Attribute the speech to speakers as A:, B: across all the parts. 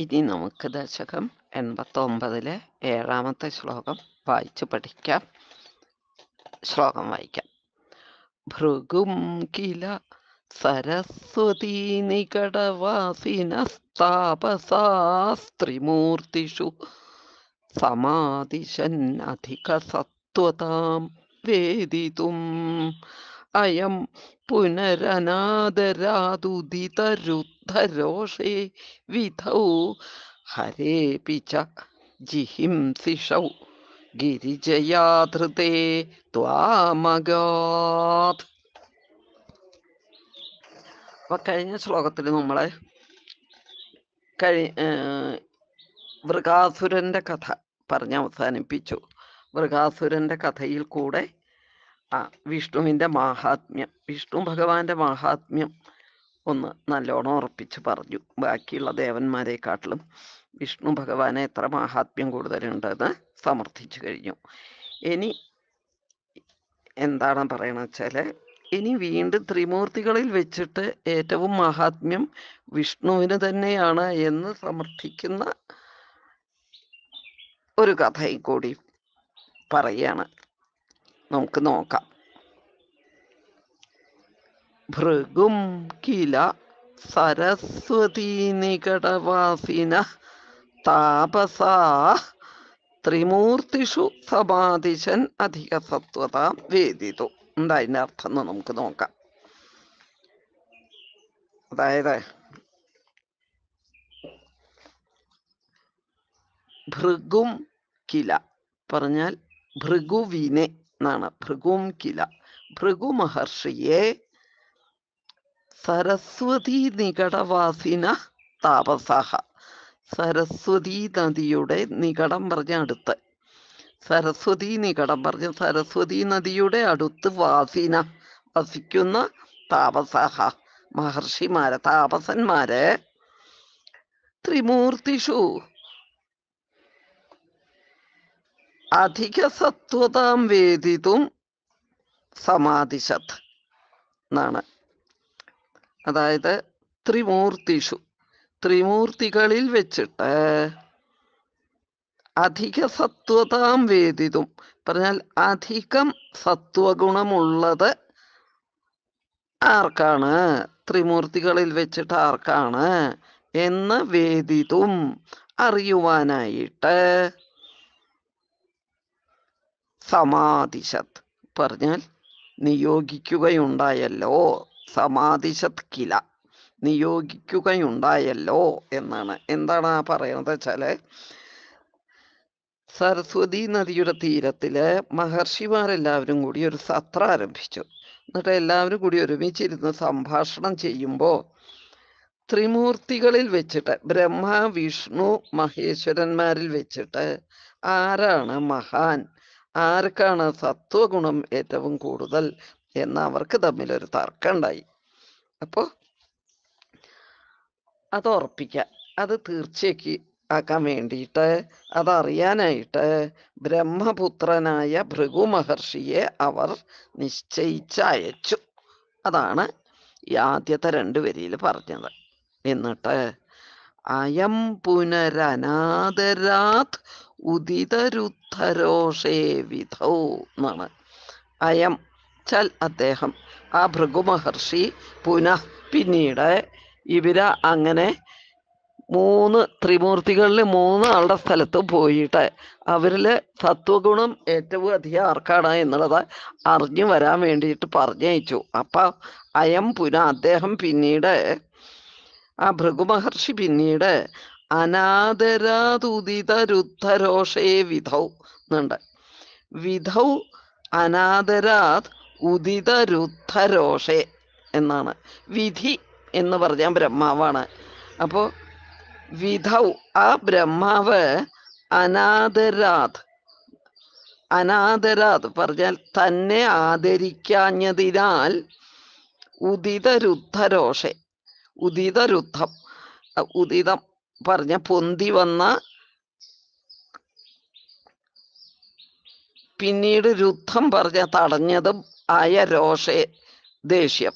A: ഇനി നമുക്ക് ദശകം എൺപത്തൊമ്പതിലെ ഏഴാമത്തെ ശ്ലോകം വായിച്ചു പഠിക്കാം ശ്ലോകം വായിക്കാം ഭൃഗും കില സരസ്വതീ അധിക സത്വതാം വേദിതും അയം പുനരനാദരാദുദിതരുദ്ധരോഷേ വിധൗ ഹരേപി ച ജിഹിംസിഷൗ ഗിരിജയാധൃതേ ത്വാമഗാത് അപ്പൊ കഴിഞ്ഞ ശ്ലോകത്തിൽ നമ്മളെ കഴി വൃകാസുരന്റെ കഥ പറഞ്ഞ് അവസാനിപ്പിച്ചു മൃഗാസുരന്റെ കഥയിൽ കൂടെ ആ വിഷ്ണുവിൻ്റെ മാഹാത്മ്യം വിഷ്ണു ഭഗവാന്റെ മാഹാത്മ്യം ഒന്ന് നല്ലോണം ഉറപ്പിച്ച് പറഞ്ഞു ബാക്കിയുള്ള ദേവന്മാരെക്കാട്ടിലും വിഷ്ണു ഭഗവാനെ എത്ര മാഹാത്മ്യം കൂടുതലുണ്ടെന്ന് സമർത്ഥിച്ചു കഴിഞ്ഞു ഇനി എന്താണ് പറയണ വെച്ചാൽ ഇനി വീണ്ടും ത്രിമൂർത്തികളിൽ വെച്ചിട്ട് ഏറ്റവും മഹാത്മ്യം വിഷ്ണുവിന് തന്നെയാണ് എന്ന് സമർത്ഥിക്കുന്ന ഒരു കഥയും കൂടി പറയാണ് നമുക്ക് നോക്കാം ഭൃഗും കില സരസ്വതീനികടവാസിന താപസാ ത്രിമൂർത്തിഷു സമാധിശൻ അധിക സത്വത വേദിതു എന്താ അതിൻ്റെ അർത്ഥം എന്ന് നമുക്ക് നോക്കാം അതായത് ഭൃഗും കില പറഞ്ഞാൽ ഭൃഗുവിനെ എന്നാണ് ഭൃഗും കില ഭൃഗു മഹർഷിയെ സരസ്വതി നികടവാസിന താപസഹ സരസ്വതി നദിയുടെ നികടം പറഞ്ഞ അടുത്ത് സരസ്വതി നികടം പറഞ്ഞ സരസ്വതി നദിയുടെ അടുത്ത് വാസിന വസിക്കുന്ന താപസഹ മഹർഷിമാരെ താപസന്മാരെ ത്രിമൂർത്തിഷു സത്വതാം വേദിതും സമാധിശത് എന്നാണ് അതായത് ത്രിമൂർത്തിഷു ത്രിമൂർത്തികളിൽ വെച്ചിട്ട് അധിക സത്വതാം വേദിതും പറഞ്ഞാൽ അധികം സത്വഗുണമുള്ളത് ആർക്കാണ് ത്രിമൂർത്തികളിൽ വെച്ചിട്ട് ആർക്കാണ് എന്ന് വേദിതും അറിയുവാനായിട്ട് സമാതിശത് പറഞ്ഞാൽ നിയോഗിക്കുകയുണ്ടായല്ലോ സമാതിശത് കില നിയോഗിക്കുകയുണ്ടായല്ലോ എന്നാണ് എന്താണ് ആ പറയുന്നത് വെച്ചാൽ സരസ്വതി നദിയുടെ തീരത്തിൽ മഹർഷിമാരെല്ലാവരും കൂടി ഒരു സത്ര ആരംഭിച്ചു എന്നിട്ട് എല്ലാവരും കൂടി ഒരുമിച്ചിരുന്ന് സംഭാഷണം ചെയ്യുമ്പോൾ ത്രിമൂർത്തികളിൽ വെച്ചിട്ട് ബ്രഹ്മ വിഷ്ണു മഹേശ്വരന്മാരിൽ വെച്ചിട്ട് ആരാണ് മഹാൻ ആർക്കാണ് സത്വഗുണം ഏറ്റവും കൂടുതൽ എന്ന് അവർക്ക് തമ്മിൽ ഒരു തർക്കം ഉണ്ടായി അപ്പോൾ അത് ഉറപ്പിക്കുക അത് തീർച്ചയാക്കി ആക്കാൻ വേണ്ടിയിട്ട് അതറിയാനായിട്ട് ബ്രഹ്മപുത്രനായ ഭൃഗു മഹർഷിയെ അവർ നിശ്ചയിച്ചയച്ചു അതാണ് ഈ ആദ്യത്തെ രണ്ട് വരിയിൽ പറഞ്ഞത് എന്നിട്ട് അയം പുനരനാദരാത് ഉദിതരുദ്ധരോഷേ വിധൗ എന്നാണ് അയം ചൽ അദ്ദേഹം ആ ഭൃഗുമഹർഷി പുനഃ പിന്നീട് ഇവര അങ്ങനെ മൂന്ന് ത്രിമൂർത്തികളിൽ മൂന്ന് ആളുടെ സ്ഥലത്ത് പോയിട്ട് അവരിൽ സത്വഗുണം ഏറ്റവും അധികം ആർക്കാണ് എന്നുള്ളത് അറിഞ്ഞു വരാൻ വേണ്ടിയിട്ട് പറഞ്ഞയച്ചു അപ്പം അയം പുന അദ്ദേഹം പിന്നീട് ആ ഭൃഗുമഹർഷി പിന്നീട് അനാദരാതുദിതരുദ്ധരോഷേ വിധൗ എന്നുണ്ട് വിധൗ അനാദരാത് ഉദിതരുദ്ധരോഷേ എന്നാണ് വിധി എന്ന് പറഞ്ഞാൽ ബ്രഹ്മാവാണ് അപ്പോൾ വിധൗ ആ ബ്രഹ്മാവ് അനാദരാത് അനാദരാത് പറഞ്ഞാൽ തന്നെ ആദരിക്കാഞ്ഞതിനാൽ ഉദിതരുദ്ധരോഷേ ഉദിതരുദ്ധം ഉദിതം പറഞ്ഞ പൊന്തി വന്ന പിന്നീട് രുദ്ധം പറഞ്ഞ തടഞ്ഞതും ആയ രോഷേ ദേഷ്യം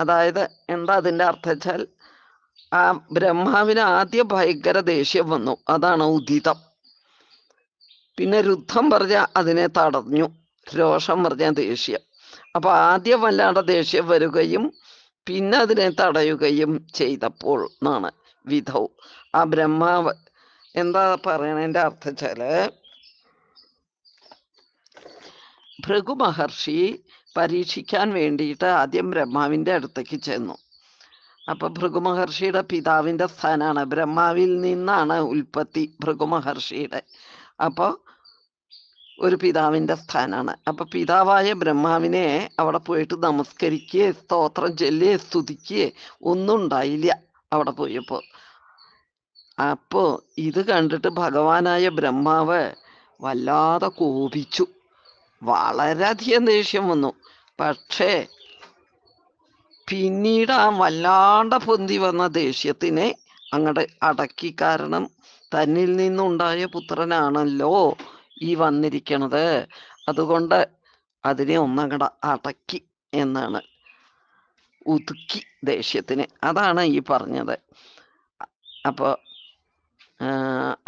A: അതായത് എന്താ അതിൻ്റെ അർത്ഥം വെച്ചാൽ ആ ബ്രഹ്മാവിന് ആദ്യ ഭയങ്കര ദേഷ്യം വന്നു അതാണ് ഉദിതം പിന്നെ രുദ്ധം പറഞ്ഞ അതിനെ തടഞ്ഞു രോഷം പറഞ്ഞ ദേഷ്യം അപ്പൊ ആദ്യം വല്ലാണ്ട് ദേഷ്യം വരികയും പിന്നെ അതിനെ തടയുകയും ചെയ്തപ്പോൾ എന്നാണ് വിധൗ ആ ബ്രഹ്മാവ് എന്താ പറയണതിൻ്റെ അർത്ഥം വെച്ചാല് ഭൃഗു മഹർഷി പരീക്ഷിക്കാൻ വേണ്ടിയിട്ട് ആദ്യം ബ്രഹ്മാവിൻ്റെ അടുത്തേക്ക് ചെന്നു അപ്പൊ ഭൃഗു മഹർഷിയുടെ പിതാവിൻ്റെ സ്ഥാനാണ് ബ്രഹ്മാവിൽ നിന്നാണ് ഉൽപ്പത്തി ഭൃഗു മഹർഷിയുടെ അപ്പോൾ ഒരു പിതാവിൻ്റെ സ്ഥാനമാണ് അപ്പൊ പിതാവായ ബ്രഹ്മാവിനെ അവിടെ പോയിട്ട് നമസ്കരിക്കുകയെ സ്തോത്രം ചൊല്ലുകയെ സ്തുതിക്കുകയെ ഒന്നും ഉണ്ടായില്ല അവിടെ പോയപ്പോൾ അപ്പോൾ ഇത് കണ്ടിട്ട് ഭഗവാനായ ബ്രഹ്മാവ് വല്ലാതെ കോപിച്ചു വളരെയധികം ദേഷ്യം വന്നു പക്ഷേ പിന്നീട് ആ വല്ലാണ്ട പൊന്തി വന്ന ദേഷ്യത്തിനെ അങ്ങടെ അടക്കി കാരണം തന്നിൽ നിന്നുണ്ടായ പുത്രനാണല്ലോ ഈ വന്നിരിക്കണത് അതുകൊണ്ട് അതിനെ ഒന്നങ്ങട അടക്കി എന്നാണ് ഉതുക്കി ദേഷ്യത്തിന് അതാണ് ഈ പറഞ്ഞത് അപ്പോൾ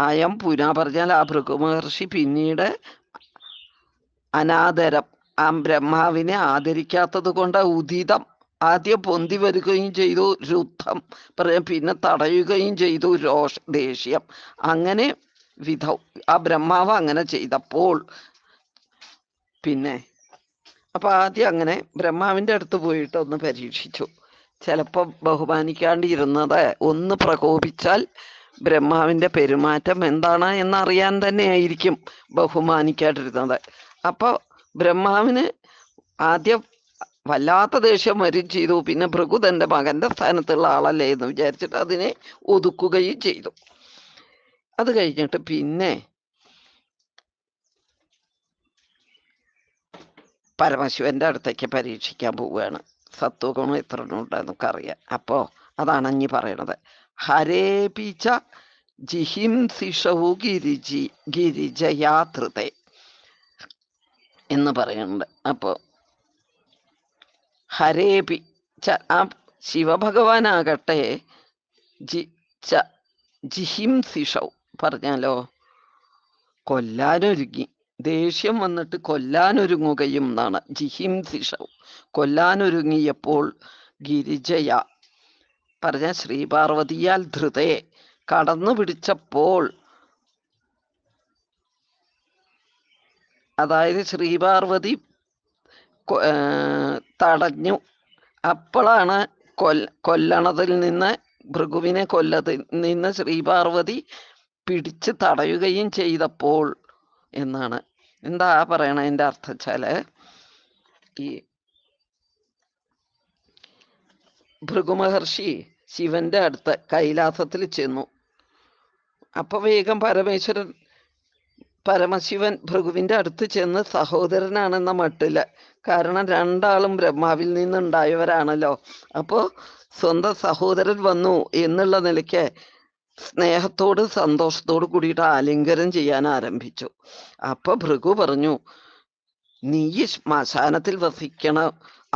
A: അയം പുന പറഞ്ഞാൽ ആ ഭൃഗുമഹർഷി പിന്നീട് അനാദരം ആ ബ്രഹ്മാവിനെ ആദരിക്കാത്തത് കൊണ്ട് ഉദിതം ആദ്യം പൊന്തി വരികയും ചെയ്തു രുദ്ധം പിന്നെ തടയുകയും ചെയ്തു രോഷ ദേഷ്യം അങ്ങനെ വിധ ആ ബ്രഹ്മാവ് അങ്ങനെ ചെയ്തപ്പോൾ പിന്നെ അപ്പൊ ആദ്യം അങ്ങനെ ബ്രഹ്മാവിന്റെ അടുത്ത് പോയിട്ട് ഒന്ന് പരീക്ഷിച്ചു ചിലപ്പോൾ ബഹുമാനിക്കാണ്ടിരുന്നത് ഒന്ന് പ്രകോപിച്ചാൽ ബ്രഹ്മാവിന്റെ പെരുമാറ്റം എന്താണ് എന്നറിയാൻ ആയിരിക്കും ബഹുമാനിക്കാണ്ടിരുന്നത് അപ്പോൾ ബ്രഹ്മാവിന് ആദ്യം വല്ലാത്ത ദേഷ്യം വരും ചെയ്തു പിന്നെ ഭൃഗു തൻ്റെ മകൻ്റെ സ്ഥാനത്തുള്ള ആളല്ലേ എന്ന് വിചാരിച്ചിട്ട് അതിനെ ഒതുക്കുകയും ചെയ്തു അത് കഴിഞ്ഞിട്ട് പിന്നെ പരമശിവന്റെ അടുത്തേക്ക് പരീക്ഷിക്കാൻ പോവുകയാണ് സത്വഗുണം എത്ര ഉണ്ടെന്നൊക്കെ അറിയാം അപ്പോ അതാണ് അഞ്ഞി പറയണത് ഹരേപിച്ച ജിഹിംസിഷവു ഗിരിജി ഗിരിജയാതൃതെ എന്ന് പറയുന്നുണ്ട് ഹരേ ഹരേപി ച ആ ശിവഭഗവാനാകട്ടെ ജി ച ജിഹിംസിഷവും പറഞ്ഞാലോ കൊല്ലാനൊരുങ്ങി ദേഷ്യം വന്നിട്ട് കൊല്ലാനൊരുങ്ങുകയും എന്നാണ് ജിഹിംസിഷവും കൊല്ലാനൊരുങ്ങിയപ്പോൾ ഗിരിജയ പറഞ്ഞ ശ്രീപാർവതിയാൽ ധൃതയെ കടന്നു പിടിച്ചപ്പോൾ അതായത് ശ്രീപാർവതി തടഞ്ഞു അപ്പോഴാണ് കൊല്ല കൊല്ലണതിൽ നിന്ന് ഭൃഗുവിനെ കൊല്ലതിൽ നിന്ന് ശ്രീപാർവതി പിടിച്ച് തടയുകയും ചെയ്തപ്പോൾ എന്നാണ് എന്താ പറയണതിൻ്റെ അർത്ഥം വെച്ചാൽ ഈ ഭൃഗുമഹർഷി ശിവന്റെ അടുത്ത് കൈലാസത്തിൽ ചെന്നു അപ്പൊ വേഗം പരമേശ്വരൻ പരമശിവൻ ഭൃഗുവിന്റെ അടുത്ത് ചെന്ന് സഹോദരനാണെന്ന മട്ടില്ല കാരണം രണ്ടാളും ബ്രഹ്മാവിൽ നിന്നുണ്ടായവരാണല്ലോ അപ്പോൾ സ്വന്തം സഹോദരൻ വന്നു എന്നുള്ള നിലയ്ക്ക് സ്നേഹത്തോട് സന്തോഷത്തോട് കൂടിയിട്ട് ആലിംഗനം ചെയ്യാൻ ആരംഭിച്ചു അപ്പൊ ഭൃഗു പറഞ്ഞു നീ ശ്മശാനത്തിൽ വസിക്കണ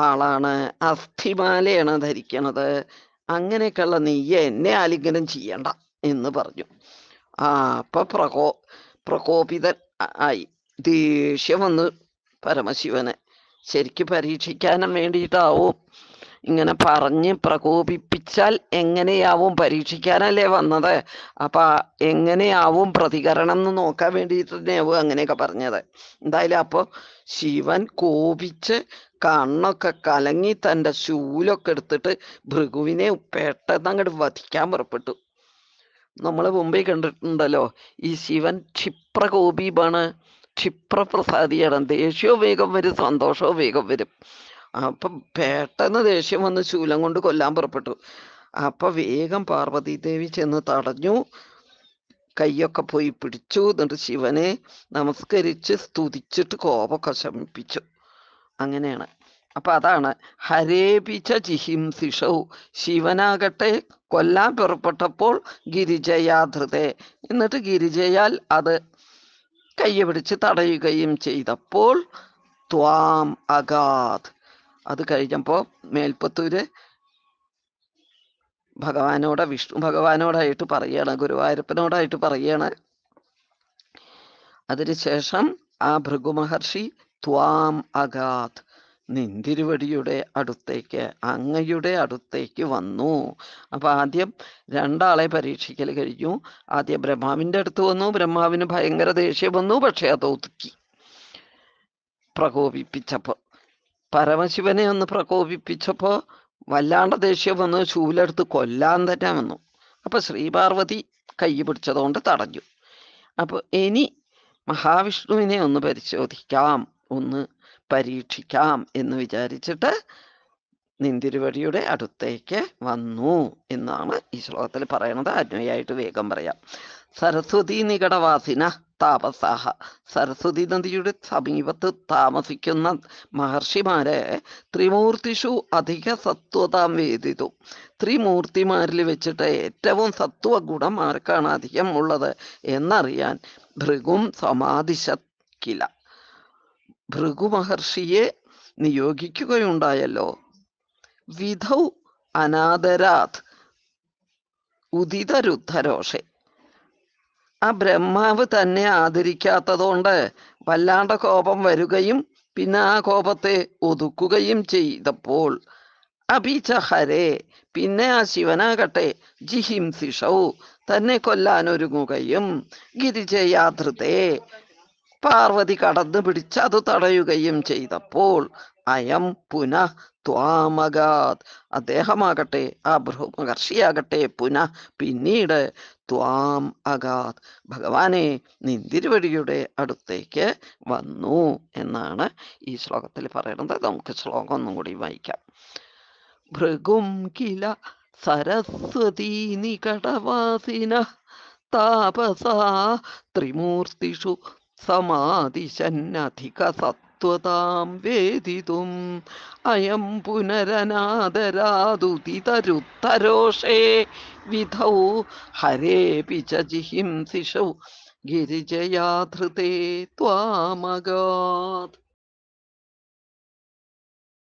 A: ആളാണ് അസ്ഥിമാലയാണ് ധരിക്കണത് അങ്ങനെയൊക്കെയുള്ള നീ എന്നെ ആലിംഗനം ചെയ്യണ്ട എന്ന് പറഞ്ഞു ആ അപ്പൊ പ്രകോ പ്രകോപിതൻ ആയി ദേഷ്യം വന്നു പരമശിവന് ശരിക്ക് പരീക്ഷിക്കാനും വേണ്ടിയിട്ടാവും ഇങ്ങനെ പറഞ്ഞ് പ്രകോപിപ്പിച്ചാൽ എങ്ങനെയാവും പരീക്ഷിക്കാനല്ലേ വന്നത് അപ്പൊ എങ്ങനെയാവും പ്രതികരണം എന്ന് നോക്കാൻ വേണ്ടിയിട്ട് തന്നെയാവും അങ്ങനെയൊക്കെ പറഞ്ഞത് എന്തായാലും അപ്പോൾ ശിവൻ കോപിച്ച് കണ്ണൊക്കെ കലങ്ങി തൻ്റെ ശൂലൊക്കെ എടുത്തിട്ട് ഭൃഗുവിനെ പെട്ടെന്ന് അങ്ങോട്ട് വധിക്കാൻ പുറപ്പെട്ടു നമ്മൾ മുമ്പിൽ കണ്ടിട്ടുണ്ടല്ലോ ഈ ശിവൻ ക്ഷിപ്രകോപീപാണ് ക്ഷിപ്രപ്രസാദിയാണ് ദേഷ്യവും വേഗം വരും സന്തോഷവും വേഗം വരും അപ്പൊ പെട്ടെന്ന് ദേഷ്യം വന്ന് ശൂലം കൊണ്ട് കൊല്ലാൻ പുറപ്പെട്ടു അപ്പൊ വേഗം പാർവതി ദേവി ചെന്ന് തടഞ്ഞു കൈയൊക്കെ പോയി പിടിച്ചു എന്നിട്ട് ശിവനെ നമസ്കരിച്ച് സ്തുതിച്ചിട്ട് കോപൊക്കെ ശമിപ്പിച്ചു അങ്ങനെയാണ് അപ്പൊ അതാണ് ഹരേപിച്ച ജിഹിംസിഷൗ ശിവനാകട്ടെ കൊല്ലാൻ പുറപ്പെട്ടപ്പോൾ ഗിരിജയാധൃതെ എന്നിട്ട് ഗിരിജയാൽ അത് കൈ പിടിച്ച് തടയുകയും ചെയ്തപ്പോൾ ത്വാം അഗാത് അത് കഴിഞ്ഞപ്പോൾ മേൽപ്പത്തൂര് ഭഗവാനോട് വിഷ്ണു ഭഗവാനോടായിട്ട് പറയുകയാണ് ഗുരുവായൂരപ്പനോടായിട്ട് പറയുകയാണ് അതിനുശേഷം ആ ഭൃഗുമഹർഷി ത്വാം അഗാത് നിന്തിരുവടിയുടെ അടുത്തേക്ക് അങ്ങയുടെ അടുത്തേക്ക് വന്നു അപ്പൊ ആദ്യം രണ്ടാളെ പരീക്ഷിക്കൽ കഴിഞ്ഞു ആദ്യം ബ്രഹ്മാവിന്റെ അടുത്ത് വന്നു ബ്രഹ്മാവിന് ഭയങ്കര ദേഷ്യം വന്നു പക്ഷെ അത് ഒതുക്കി പ്രകോപിപ്പിച്ചപ്പോൾ പരമശിവനെ ഒന്ന് പ്രകോപിപ്പിച്ചപ്പോൾ വല്ലാണ്ട ദേഷ്യം വന്ന് ശൂലെടുത്ത് കൊല്ലാൻ തന്നെ വന്നു അപ്പൊ ശ്രീപാർവതി കൈ പിടിച്ചതുകൊണ്ട് തടഞ്ഞു അപ്പോൾ ഇനി മഹാവിഷ്ണുവിനെ ഒന്ന് പരിശോധിക്കാം ഒന്ന് പരീക്ഷിക്കാം എന്ന് വിചാരിച്ചിട്ട് നിന്തിരുവടിയുടെ അടുത്തേക്ക് വന്നു എന്നാണ് ഈ ശ്ലോകത്തിൽ പറയണത് അന്വയായിട്ട് വേഗം പറയാം സരസ്വതി നികടവാസിന താപസാഹ സരസ്വതി നദിയുടെ സമീപത്ത് താമസിക്കുന്ന മഹർഷിമാരെ ത്രിമൂർത്തിഷു അധിക സത്വതാം വേദിതു ത്രിമൂർത്തിമാരിൽ വെച്ചിട്ട് ഏറ്റവും സത്വ ഗുണം ആർക്കാണ് അധികം ഉള്ളത് എന്നറിയാൻ ഭൃഗും സമാധിശക്കില ഭൃഗു മഹർഷിയെ നിയോഗിക്കുകയുണ്ടായല്ലോ വിധൗ അനാദരാത് ഉദിതരുദ്ധരോഷെ ആ ബ്രഹ്മാവ് തന്നെ ആദരിക്കാത്തതുകൊണ്ട് വല്ലാണ്ട കോപം വരികയും പിന്നെ ആ കോപത്തെ ഒതുക്കുകയും ചെയ്തപ്പോൾ അഭിച്ച ഹരേ പിന്നെ ആ ശിവനാകട്ടെ ജിഹിംസിഷൗ തന്നെ കൊല്ലാനൊരുങ്ങുകയും ഗിരിജയാതൃതേ പാർവതി കടന്നു പിടിച്ച് അത് തടയുകയും ചെയ്തപ്പോൾ അയം പുനഃ ത്വാമകാത് അദ്ദേഹമാകട്ടെ ആ ബൃഹു പുന പുനഃ പിന്നീട് ത്വാം അഗാത് ഭഗവാനെ നിന്തിരുവടിയുടെ അടുത്തേക്ക് വന്നു എന്നാണ് ഈ ശ്ലോകത്തിൽ പറയുന്നത് നമുക്ക് ശ്ലോകം ഒന്നും കൂടി വായിക്കാം ഭൃഗും കില സരസ്വതീ നികടവാസിന താപസാ ത്രിമൂർത്തിഷു സമാതിശന്നധിക സത്വതാം വേദിതും അയം പുനരനാദരാദുതിതരുത്തരോഷേ വിധൗ ഹരേപി ച ജിഹിംസിഷൗ ഗിരിജയാധൃതേ ത്വാമഗാത്